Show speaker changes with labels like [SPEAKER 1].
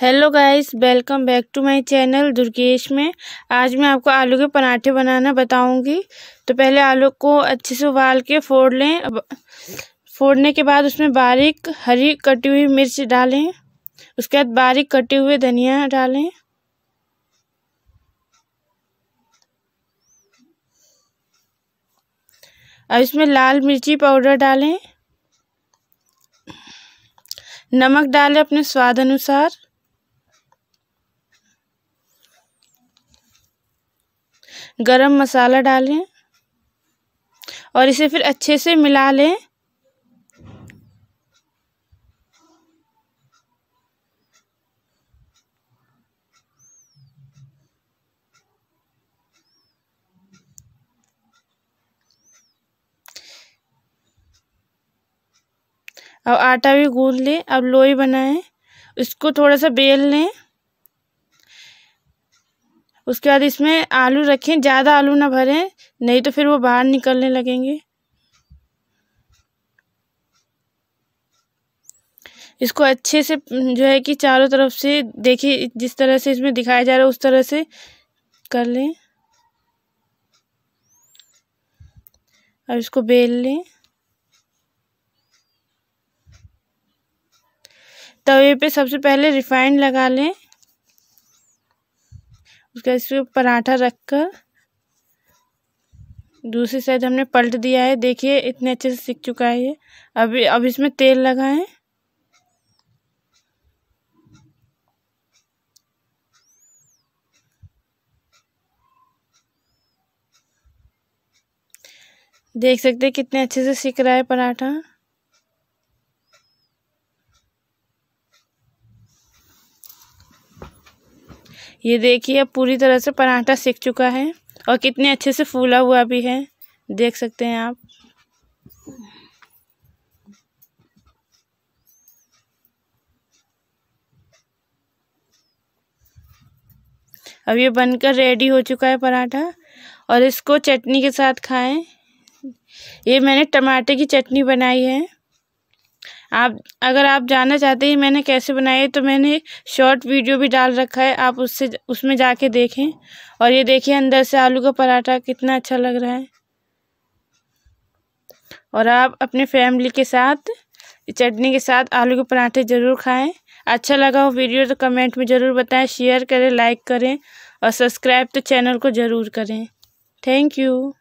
[SPEAKER 1] hello guys welcome back to my channel Durgesh में आज मैं आपको आलू के पराठे बनाना बताऊंगी तो पहले आलू को अच्छे से उबाल के फोड़ लें फोड़ने के बाद उसमें बारीक हरी कटी हुई मिर्च डालें उसके बाद बारीक कटे हुए धनिया डालें अब इसमें लाल मिर्ची पाउडर डालें नमक डालें अपने स्वाद अनुसार गरम मसाला डालें और इसे फिर अच्छे से मिला लें अब आटा भी गूंद लें अब लोई बनाएं इसको थोड़ा सा बेल लें उसके बाद इसमें आलू रखें ज़्यादा आलू ना भरें नहीं तो फिर वो बाहर निकलने लगेंगे इसको अच्छे से हम्म, जो है कि चारों तरफ से देखिए जिस तरह से इसमें दिखाया जा रहा है उस तरह से कर लें अब इसको बेल लें तवे पे सबसे पहले रिफाइंड लगा लें उसका इसमें पराठा रख कर दूसरी साइड हमने पलट दिया है देखिए इतने अच्छे से सीख चुका है ये अभी अब इसमें तेल लगाएं देख सकते हैं कितने अच्छे से सीख रहा है पराठा ये देखिए पूरी तरह से पराठा सीख चुका है और कितने अच्छे से फूला हुआ भी है देख सकते हैं आप अब ये बनकर रेडी हो चुका है पराठा और इसको चटनी के साथ खाएं ये मैंने टमाटर की चटनी बनाई है आप अगर आप जानना चाहते हैं मैंने कैसे बनाए तो मैंने शॉर्ट वीडियो भी डाल रखा है आप उससे उसमें जाके देखें और ये देखिए अंदर से आलू का पराठा कितना अच्छा लग रहा है और आप अपने फैमिली के साथ चटनी के साथ आलू के पराठे ज़रूर खाएं अच्छा लगा हो वीडियो तो कमेंट में ज़रूर बताएं शेयर करें लाइक करें और सब्सक्राइब तो चैनल को ज़रूर करें थैंक यू